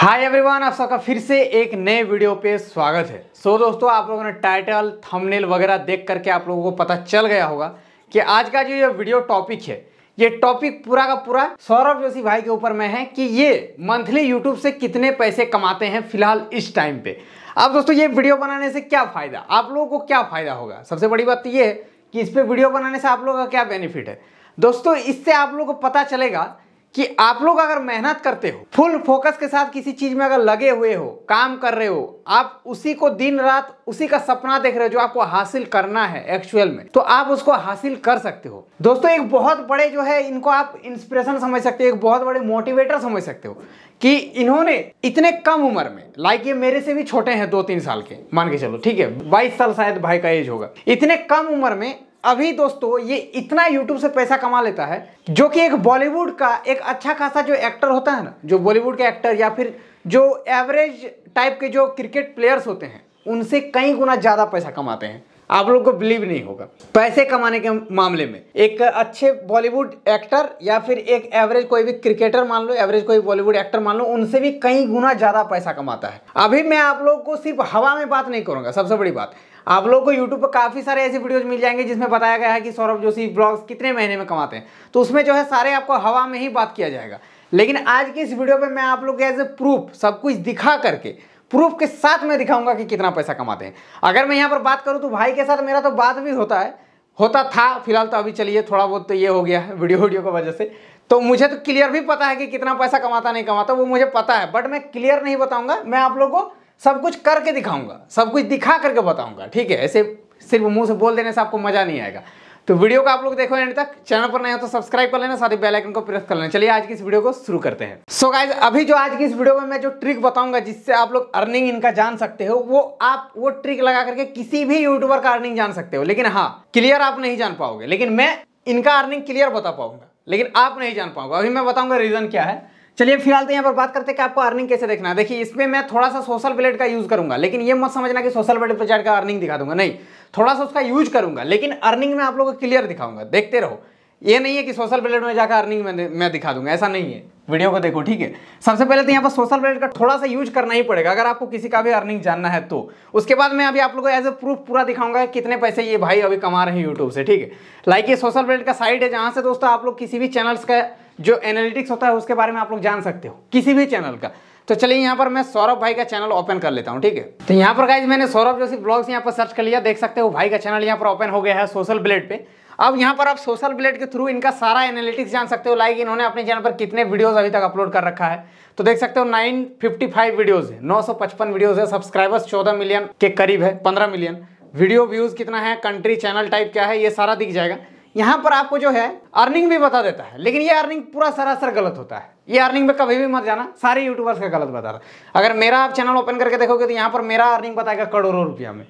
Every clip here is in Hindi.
हाय एवरीवन आप सबका फिर से एक नए वीडियो पे स्वागत है सो so, दोस्तों आप लोगों ने टाइटल थंबनेल वगैरह देख करके आप लोगों को पता चल गया होगा कि आज का जो ये वीडियो टॉपिक है ये टॉपिक पूरा का पूरा सौरभ जोशी भाई के ऊपर में है कि ये मंथली यूट्यूब से कितने पैसे कमाते हैं फिलहाल इस टाइम पे अब दोस्तों ये वीडियो बनाने से क्या फ़ायदा आप लोगों को क्या फ़ायदा होगा सबसे बड़ी बात तो ये है कि इस पर वीडियो बनाने से आप लोगों का क्या बेनिफिट है दोस्तों इससे आप लोगों को पता चलेगा कि आप लोग अगर मेहनत करते हो फुल फोकस के साथ किसी चीज में अगर लगे हुए हो काम कर रहे हो आप उसी को दिन रात उसी का सपना देख रहे हो जो आपको हासिल करना है एक्चुअल में तो आप उसको हासिल कर सकते हो दोस्तों एक बहुत बड़े जो है इनको आप इंस्पिरेशन समझ सकते हो एक बहुत बड़े मोटिवेटर समझ सकते हो कि इन्होंने इतने कम उम्र में लाइक ये मेरे से भी छोटे हैं दो तीन साल के मान के चलो ठीक है बाईस साल शायद भाई का एज होगा इतने कम उम्र में अभी दोस्तों ये इतना यूट्यूब से पैसा कमा लेता है जो कि एक बॉलीवुड का एक अच्छा खासा जो एक्टर होता है ना जो बॉलीवुड के एक्टर या फिर जो एवरेज टाइप के जो क्रिकेट प्लेयर्स होते हैं उनसे कई गुना ज़्यादा पैसा कमाते हैं आप लोग को बिलीव नहीं होगा पैसे कमाने के मामले में एक अच्छे बॉलीवुड एक्टर या फिर एक एवरेज कोई भी क्रिकेटर मान लो एवरेज कोई बॉलीवुड एक्टर मान लो उनसे भी कई गुना ज़्यादा पैसा कमाता है अभी मैं आप लोग को सिर्फ हवा में बात नहीं करूँगा सबसे बड़ी बात आप लोगों को यूट्यूब पर काफ़ी सारे ऐसे वीडियोज मिल जाएंगे जिसमें बताया गया है कि सौरभ जोशी ब्लॉग्स कितने महीने में कमाते हैं तो उसमें जो है सारे आपको हवा में ही बात किया जाएगा लेकिन आज की इस वीडियो में मैं आप लोग एज ए प्रूफ सब कुछ दिखा करके प्रूफ के साथ मैं दिखाऊंगा कि कितना पैसा कमाते हैं अगर मैं यहाँ पर बात करूँ तो भाई के साथ मेरा तो बात भी होता है होता था फिलहाल तो अभी चलिए थोड़ा बहुत तो ये हो गया है वीडियो वीडियो की वजह से तो मुझे तो क्लियर भी पता है कि कितना पैसा कमाता नहीं कमाता वो मुझे पता है बट मैं क्लियर नहीं बताऊंगा मैं आप लोग को सब कुछ करके दिखाऊंगा सब कुछ दिखा करके बताऊंगा ठीक है ऐसे सिर्फ मुंह से बोल देने से आपको मज़ा नहीं आएगा तो वीडियो को आप लोग देखो एंड तक चैनल पर नहीं हो तो सब्सक्राइब कर लेना साथ ही बेल आइकन को प्रेस कर लेना चलिए आज की इस वीडियो को शुरू करते हैं सो so गाइज अभी जो आज की इस वीडियो में मैं जो ट्रिक बताऊंगा जिससे आप लोग अर्निंग इनका जान सकते हो वो आप वो ट्रिक लगा करके किसी भी यूट्यूबर का अर्निंग जान सकते हो लेकिन हाँ क्लियर आप नहीं जान पाओगे लेकिन मैं इनका अर्निंग क्लियर बता पाऊंगा लेकिन आप नहीं जान पाओगे अभी मैं बताऊंगा रीजन क्या है चलिए फिलहाल तो यहाँ पर बात करते हैं कि आपको अर्निंग कैसे देखना है देखिए इसमें मैं थोड़ा सा सोशल ब्लेड का यूज़ करूंगा लेकिन ये मत समझना कि सोशल ब्लेड पर का अर्निंग दिखा दूंगा नहीं थोड़ा सा उसका यूज करूंगा लेकिन अर्निंग में आप लोगों को क्लियर दिखाऊंगा देखते रहो ये नहीं है कि सोशल ब्लेट में जाकर अर्निंग में मैं दिखा दूंगा ऐसा नहीं है वीडियो को देखो ठीक है सबसे पहले तो यहाँ पर सोशल ब्लेट का थोड़ा सा यूज करना ही पड़ेगा अगर आपको किसी का भी अर्निंग जानना है तो उसके बाद मैं अभी आप लोगों को एज ए प्रूफ पूरा दिखाऊंगा कितने पैसे ये भाई अभी कमा रहे हैं यूट्यूब से ठीक है लाइक ये सोशल ब्लेट का साइट है जहाँ से दोस्तों आप लोग किसी भी चैनल्स का जो एनालिटिक्स होता है उसके बारे में आप लोग जान सकते हो किसी भी चैनल का तो चलिए यहाँ पर मैं सौरभ भाई का चैनल ओपन कर लेता हूँ ठीक है तो यहाँ पर गाइज मैंने सौरभ जोशी ब्लॉग्स यहाँ पर सर्च कर लिया देख सकते हो भाई का चैनल यहाँ पर ओपन हो गया है सोशल ब्लेड पे अब यहाँ पर आप सोशल ब्लेड के थ्रू इनका सारा एनालिटिक्स जान सकते हो लाइक इन्होंने अपने चैनल पर कितने वीडियोस अभी तक अपलोड कर रखा है तो देख सकते हो 955 वीडियोस है 955 वीडियोस है सब्सक्राइबर्स 14 मिलियन के करीब है 15 मिलियन वीडियो व्यूज़ कितना है कंट्री चैनल टाइप क्या है ये सारा दिख जाएगा यहाँ पर आपको जो है अर्निंग भी बता देता है लेकिन ये अर्निंग पूरा सरासर गलत होता है ये अर्निंग में कभी भी मत जाना सारे यूट्यूबर्स का गलत बता रहा है अगर मेरा आप चैनल ओपन करके देखोगे तो यहाँ पर मेरा अर्निंग बताएगा करोड़ों रुपया में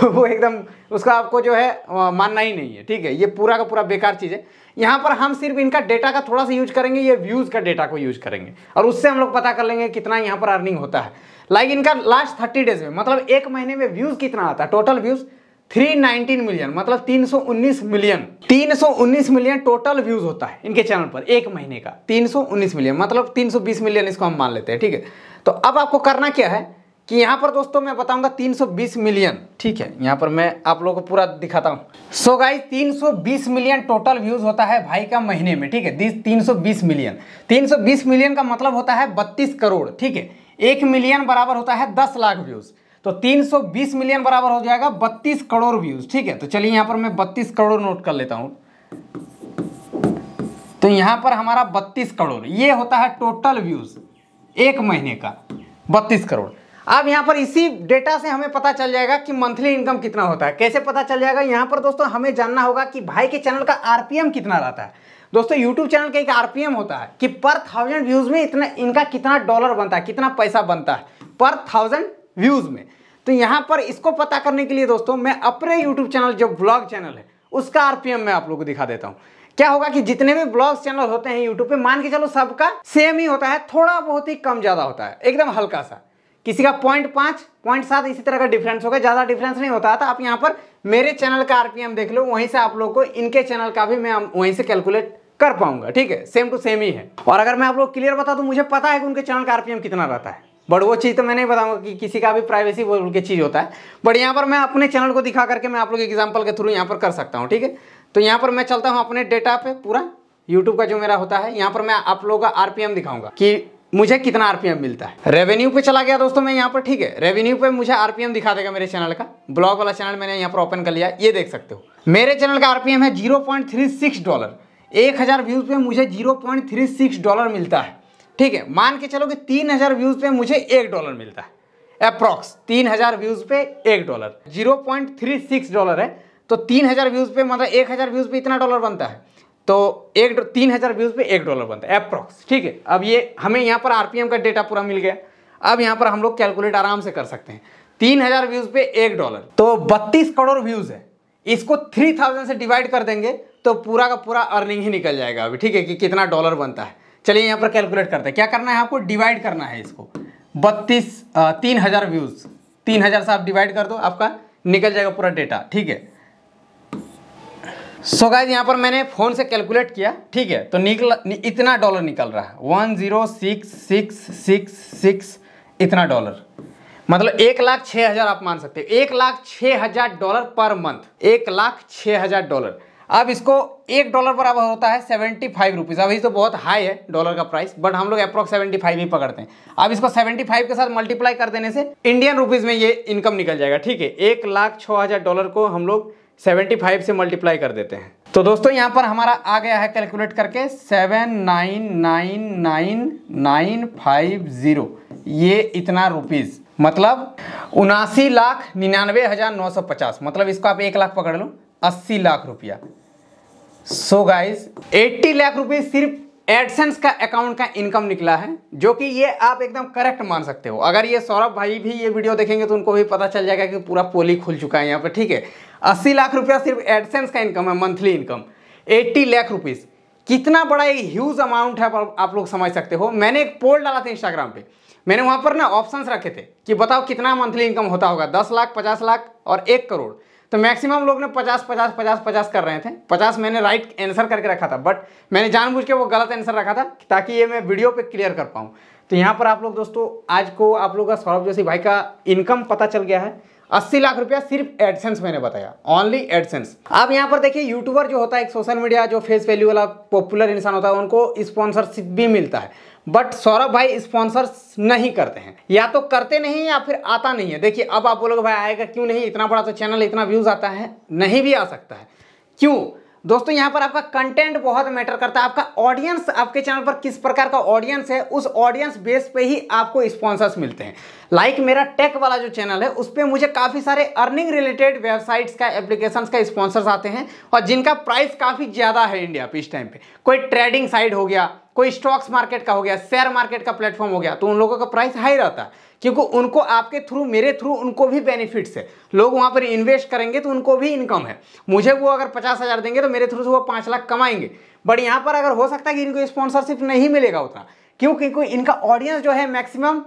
तो वो एकदम उसका आपको जो है मानना ही नहीं है ठीक है ये पूरा का पूरा बेकार चीज़ है यहाँ पर हम सिर्फ इनका डेटा का थोड़ा सा यूज करेंगे ये व्यूज़ का डेटा को यूज करेंगे और उससे हम लोग पता कर लेंगे कितना यहाँ पर अर्निंग होता है लाइक इनका लास्ट थर्टी डेज में मतलब एक महीने में व्यूज़ कितना आता है टोटल व्यूज़ 319 मिलियन मतलब 319 मिलियन 319 मिलियन टोटल व्यूज होता है इनके चैनल पर एक महीने का 319 मिलियन मतलब 320 मिलियन इसको हम मान लेते हैं ठीक है तो अब आपको करना क्या है कि यहाँ पर दोस्तों मैं बताऊंगा 320 मिलियन ठीक है यहाँ पर मैं आप लोगों को पूरा दिखाता हूँ सो गाई 320 मिलियन टोटल व्यूज होता है भाई का महीने में ठीक है दिस 320 मिलियन 320 मिलियन का मतलब होता है 32 करोड़ ठीक है एक मिलियन बराबर होता है 10 लाख व्यूज़ तो 320 मिलियन बराबर हो जाएगा 32 करोड़ व्यूज ठीक है तो चलिए यहाँ पर मैं बत्तीस करोड़ नोट कर लेता हूँ तो यहाँ पर हमारा बत्तीस करोड़ ये होता है टोटल व्यूज एक महीने का बत्तीस करोड़ अब यहाँ पर इसी डेटा से हमें पता चल जाएगा कि मंथली इनकम कितना होता है कैसे पता चल जाएगा यहाँ पर दोस्तों हमें जानना होगा कि भाई के चैनल का आरपीएम कितना रहता है दोस्तों यूट्यूब चैनल का एक आरपीएम होता है कि पर थाउजेंड व्यूज़ में इतना इनका कितना डॉलर बनता है कितना पैसा बनता है पर थाउजेंड व्यूज़ में तो यहाँ पर इसको पता करने के लिए दोस्तों मैं अपने यूट्यूब चैनल जो ब्लॉग चैनल है उसका आरपीएम मैं आप लोगों को दिखा देता हूँ क्या होगा कि जितने भी ब्लॉग चैनल होते हैं यूट्यूब पे मान के चलो सबका सेम ही होता है थोड़ा बहुत ही कम ज़्यादा होता है एकदम हल्का सा किसी का पॉइंट पाँच पॉइंट सात इसी तरह का डिफरेंस होगा ज़्यादा डिफरेंस नहीं होता था आप यहाँ पर मेरे चैनल का आरपीएम देख लो वहीं से आप लोग को इनके चैनल का भी मैं वहीं से कैलकुलेट कर पाऊंगा ठीक है सेम टू सेम ही है और अगर मैं आप लोग क्लियर बता तो मुझे पता है कि उनके चैनल का आरपीएम कितना रहता है बट वो चीज़ तो मैं नहीं बताऊंगा कि किसी का भी प्राइवेसी वो उनके चीज़ होता है बट यहाँ पर मैं अपने चैनल को दिखा करके मैं आप लोग एग्जाम्पल के थ्रू यहाँ पर कर सकता हूँ ठीक है तो यहाँ पर मैं चलता हूँ अपने डेटा पे पूरा यूट्यूब का जो मेरा होता है यहाँ पर मैं आप लोगों का आरपीएम दिखाऊंगा कि मुझे कितना आरपीएम मिलता है रेवेन्यू पे चला गया दोस्तों मैं यहाँ पर ठीक है रेवेन्यू पे मुझे आरपीएम दिखा देगा मेरे चैनल का ब्लॉग वाला चैनल मैंने यहाँ पर ओपन कर लिया ये देख सकते हो मेरे चैनल का आरपीएम है 0.36 डॉलर एक हज़ार व्यूज़ पे मुझे 0.36 डॉलर मिलता है ठीक है मान के चलो कि तीन हज़ार व्यूज़ पे मुझे एक डॉलर मिलता है अप्रॉक्स तीन हज़ार व्यूज़ पे एक dollar zero point three six dollar है तो तीन हज़ार व्यूज़ पे मतलब एक हज़ार व्यूज़ पे इतना डॉलर बनता है तो एक तीन हज़ार व्यूज़ पे एक डॉलर बनता है अप्रॉक्स ठीक है अब ये हमें यहाँ पर आरपीएम का डेटा पूरा मिल गया अब यहाँ पर हम लोग कैलकुलेट आराम से कर सकते हैं तीन हज़ार व्यूज़ पे एक डॉलर तो बत्तीस करोड़ व्यूज़ है इसको थ्री थाउजेंड से डिवाइड कर देंगे तो पूरा का पूरा अर्निंग ही निकल जाएगा अभी ठीक है कि कितना डॉलर बनता है चलिए यहाँ पर कैलकुलेट करते हैं क्या करना है आपको डिवाइड करना है इसको बत्तीस तीन हज़ार व्यूज़ तीन हज़ार से आप डिवाइड कर दो आपका निकल जाएगा पूरा डेटा ठीक है सो गाइज यहाँ पर मैंने फ़ोन से कैलकुलेट किया ठीक है तो निकल नि, इतना डॉलर निकल रहा है one zero six six six six इतना डॉलर मतलब एक लाख छः हज़ार आप मान सकते हो एक लाख छः हज़ार डॉलर पर मंथ एक लाख छः हज़ार डॉलर अब इसको एक डॉलर बराबर होता है सेवेंटी फाइव रुपीज़ अभी तो बहुत हाई है डॉलर का प्राइस बट हम लोग अप्रोक्स सेवेंटी फाइव ही पकड़ते हैं अब इसको सेवेंटी फाइव के साथ मल्टीप्लाई कर देने से इंडियन रुपीज़ में ये इनकम निकल जाएगा ठीक है एक लाख छः हज़ार डॉलर को हम लोग 75 से मल्टीप्लाई कर देते हैं तो दोस्तों यहाँ पर हमारा आ गया है कैलकुलेट करके seven nine nine nine nine five zero ये इतना रुपीज़ मतलब उनासी लाख निन्यानवे हज़ार नौ सौ पचास मतलब इसको आप एक लाख पकड़ लो अस्सी लाख रुपया सो गाइज एट्टी लाख रुपये सिर्फ एडसेंस का अकाउंट का इनकम निकला है जो कि ये आप एकदम करेक्ट मान सकते हो अगर ये सौरभ भाई भी ये वीडियो देखेंगे तो उनको भी पता चल जाएगा कि पूरा पोली खुल चुका है यहाँ पर ठीक है अस्सी लाख रुपया सिर्फ एडसेंस का इनकम है monthly income eighty lakh rupees कितना बड़ा एक ह्यूज अमाउंट है आप लोग समझ सकते हो मैंने एक पोल डाला था इंस्टाग्राम पे मैंने वहाँ पर ना ऑप्शंस रखे थे कि बताओ कितना मंथली इनकम होता होगा दस लाख पचास लाख और एक करोड़ तो मैक्सिमम लोग ने पचास पचास पचास पचास कर रहे थे पचास मैंने राइट आंसर करके रखा था बट मैंने जानबूझ के वो गलत आंसर रखा था ताकि ये मैं वीडियो पे क्लियर कर पाऊँ तो यहाँ पर आप लोग दोस्तों आज को आप लोग का सौरभ जोशी भाई का इनकम पता चल गया है अस्सी लाख रुपया सिर्फ एडसेंस मैंने बताया ओनली एडसेंस अब यहाँ पर देखिए यूट्यूबर जो होता है एक सोशल मीडिया जो फेस वैल्यू वाला पॉपुलर इंसान होता है उनको स्पॉन्सरशिप भी मिलता है बट सौरभ भाई स्पॉन्सर नहीं करते हैं या तो करते नहीं या फिर आता नहीं है देखिए अब आप बोलोगे भाई आएगा क्यों नहीं इतना बड़ा सा तो चैनल इतना व्यूज़ आता है नहीं भी आ सकता है क्यों दोस्तों यहाँ पर आपका कंटेंट बहुत मैटर करता है आपका ऑडियंस आपके चैनल पर किस प्रकार का ऑडियंस है उस ऑडियंस बेस पे ही आपको स्पॉन्सर्स मिलते हैं लाइक like मेरा टेक वाला जो चैनल है उस पर मुझे काफ़ी सारे अर्निंग रिलेटेड वेबसाइट्स का एप्लीकेशंस का स्पॉन्सर्स आते हैं और जिनका प्राइस काफ़ी ज़्यादा है इंडिया पे इस टाइम पर कोई ट्रेडिंग साइड हो गया कोई स्टॉक्स मार्केट का हो गया शेयर मार्केट का प्लेटफॉर्म हो गया तो उन लोगों का प्राइस हाई रहता है क्योंकि उनको आपके थ्रू मेरे थ्रू उनको भी बेनिफिट्स है लोग वहाँ पर इन्वेस्ट करेंगे तो उनको भी इनकम है मुझे वो अगर पचास हज़ार देंगे तो मेरे थ्रू से वो पाँच लाख कमाएंगे बट यहाँ पर अगर हो सकता है कि इनको स्पॉन्सरशिप नहीं मिलेगा उतना क्यों क्योंकि इनका ऑडियंस जो है मैक्सिमम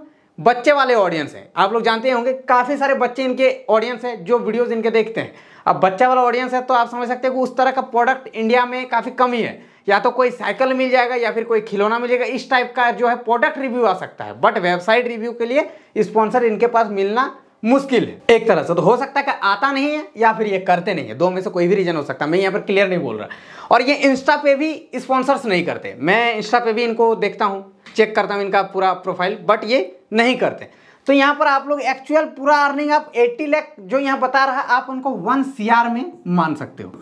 बच्चे वाले ऑडियंस हैं आप लोग जानते होंगे काफ़ी सारे बच्चे इनके ऑडियंस हैं जो वीडियोज़ इनके देखते हैं अब बच्चा वाला ऑडियंस है तो आप समझ सकते हैं कि उस तरह का प्रोडक्ट इंडिया में काफ़ी कम ही है या तो कोई साइकिल मिल जाएगा या फिर कोई खिलौना मिलेगा इस टाइप का जो है प्रोडक्ट रिव्यू आ सकता है बट वेबसाइट रिव्यू के लिए स्पॉन्सर इनके पास मिलना मुश्किल है एक तरह से तो हो सकता है कि आता नहीं है या फिर ये करते नहीं है दो में से कोई भी रीजन हो सकता है मैं यहाँ पर क्लियर नहीं बोल रहा और ये इंस्टा पे भी स्पॉन्सर्स नहीं करते मैं इंस्टा पे भी इनको देखता हूँ चेक करता हूँ इनका पूरा प्रोफाइल बट ये नहीं करते तो यहाँ पर आप लोग एक्चुअल पूरा अर्निंग आप 80 लाख जो यहाँ बता रहा है आप उनको वन सी में मान सकते हो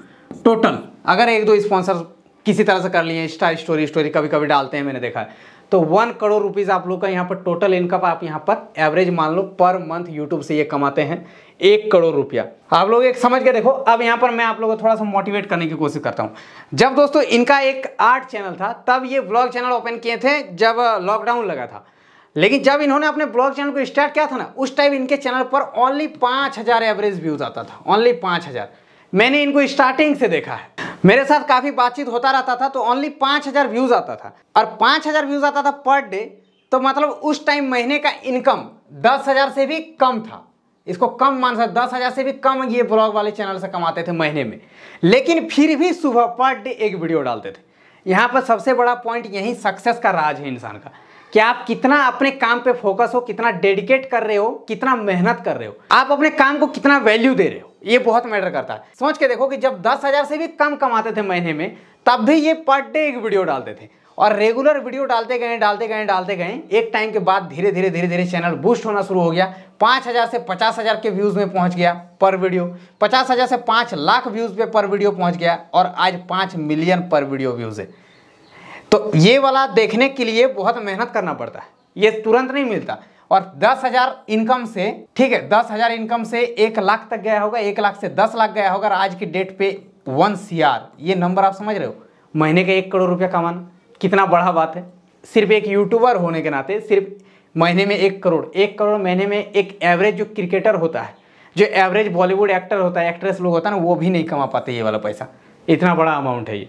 टोटल अगर एक दो स्पॉन्सर किसी तरह से कर लिए इंस्टा स्टोरी स्टोरी कभी कभी डालते हैं मैंने देखा है तो वन करोड़ रुपीज़ आप लोग का यहाँ पर टोटल इनकम आप यहाँ पर एवरेज मान लो पर मंथ यूट्यूब से ये कमाते हैं एक करोड़ रुपया आप लोग एक समझ के देखो अब यहाँ पर मैं आप लोगों को थोड़ा सा मोटिवेट करने की कोशिश करता हूँ जब दोस्तों इनका एक आर्ट चैनल था तब ये ब्लॉग चैनल ओपन किए थे जब लॉकडाउन लगा था लेकिन जब इन्होंने अपने ब्लॉग चैनल को स्टार्ट किया था ना उस टाइम इनके चैनल पर ओनली पाँच हज़ार एवरेज व्यूज़ आता था ओनली पाँच हज़ार मैंने इनको स्टार्टिंग से देखा है मेरे साथ काफ़ी बातचीत होता रहता था तो ओनली पाँच हज़ार व्यूज़ आता था और पाँच हज़ार व्यूज़ आता था पर डे तो मतलब उस टाइम महीने का इनकम दस हज़ार से भी कम था इसको कम मान सकते दस हज़ार से भी कम ये ब्लॉग वाले चैनल से कमाते थे महीने में लेकिन फिर भी सुबह पर डे एक वीडियो डालते थे यहाँ पर सबसे बड़ा पॉइंट यही सक्सेस का राज है इंसान का कि आप कितना अपने काम पे फोकस हो कितना डेडिकेट कर रहे हो कितना मेहनत कर रहे हो आप अपने काम को कितना वैल्यू दे रहे हो ये बहुत मैटर करता है सोच के देखो कि जब दस हज़ार से भी कम कमाते थे महीने में तब भी ये पर डे एक वीडियो डालते थे और रेगुलर वीडियो डालते गए डालते गए डालते गए एक टाइम के बाद धीरे धीरे धीरे धीरे चैनल बूस्ट होना शुरू हो गया पाँच हज़ार से पचास हज़ार के व्यूज़ में पहुंच गया पर वीडियो पचास हज़ार से पाँच लाख व्यूज़ पे पर वीडियो पहुंच गया और आज पाँच मिलियन पर वीडियो व्यूज़ है तो ये वाला देखने के लिए बहुत मेहनत करना पड़ता है ये तुरंत नहीं मिलता और दस हजार इनकम से ठीक है दस हजार इनकम से एक लाख तक गया होगा एक लाख से दस लाख गया होगा और आज की डेट पे वन सी ये नंबर आप समझ रहे हो महीने का एक करोड़ रुपया कमाना कितना बड़ा बात है सिर्फ एक यूट्यूबर होने के नाते सिर्फ महीने में एक करोड़ एक करोड़ महीने में एक एवरेज जो क्रिकेटर होता है जो एवरेज बॉलीवुड एक्टर होता है एक्ट्रेस लोग होता है ना वो भी नहीं कमा पाते ये वाला पैसा इतना बड़ा अमाउंट है ये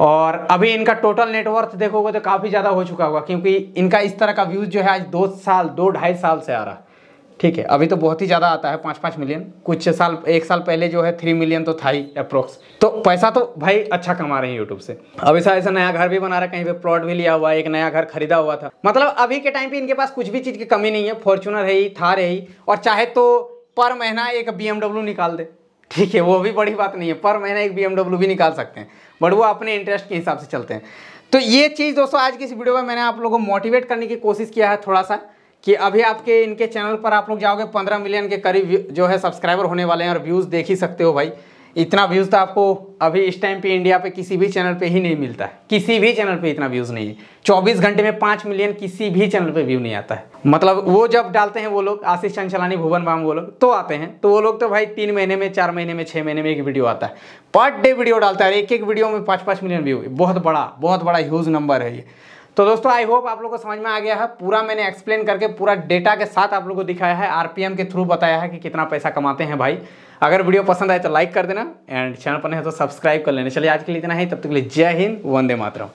और अभी इनका टोटल नेटवर्थ देखोगे तो काफ़ी ज़्यादा हो चुका होगा क्योंकि इनका इस तरह का व्यूज़ जो है आज दो साल दो ढाई साल से आ रहा है ठीक है अभी तो बहुत ही ज़्यादा आता है पाँच पाँच मिलियन कुछ साल एक साल पहले जो है थ्री मिलियन तो था ही अप्रोक्स तो पैसा तो भाई अच्छा कमा रहे हैं यूट्यूब से अभी सा ऐसा नया घर भी बना रहा है कहीं पे प्लॉट भी लिया हुआ है एक नया घर खरीदा हुआ था मतलब अभी के टाइम पे इनके पास कुछ भी चीज़ की कमी नहीं है फॉर्चुनर है ही था और चाहे तो पर महीना एक बी निकाल दे ठीक है वो भी बड़ी बात नहीं है पर महीना एक बी भी निकाल सकते हैं बट वो अपने इंटरेस्ट के हिसाब से चलते हैं तो ये चीज़ दोस्तों आज की इस वीडियो में मैंने आप लोगों को मोटिवेट करने की कोशिश किया है थोड़ा सा कि अभी आपके इनके चैनल पर आप लोग जाओगे पंद्रह मिलियन के करीब जो है सब्सक्राइबर होने वाले हैं और व्यूज़ देख ही सकते हो भाई इतना व्यूज़ तो आपको अभी इस टाइम पे इंडिया पे किसी भी चैनल पे ही नहीं मिलता है किसी भी चैनल पे इतना व्यूज़ नहीं है 24 घंटे में 5 मिलियन किसी भी चैनल पे व्यू नहीं आता है मतलब वो जब डालते हैं वो लोग आशीष चंचलानी भुवन बाम वो लोग तो आते हैं तो वो लोग तो भाई तीन महीने में चार महीने में छः महीने में एक वीडियो आता है पर डे वीडियो डालता है एक एक वीडियो में पाँच पाँच मिलियन व्यू बहुत बड़ा बहुत बड़ा ह्यूज नंबर है ये तो दोस्तों आई होप आप लोग को समझ में आ गया है पूरा मैंने एक्सप्लेन करके पूरा डेटा के साथ आप लोग को दिखाया है आरपीएम के थ्रू बताया है कि कितना पैसा कमाते हैं भाई अगर वीडियो पसंद आए तो लाइक कर देना एंड चैनल पर नहीं तो सब्सक्राइब कर लेना चलिए आज के लिए इतना ही तब तक के लिए जय हिंद वंदे मातरम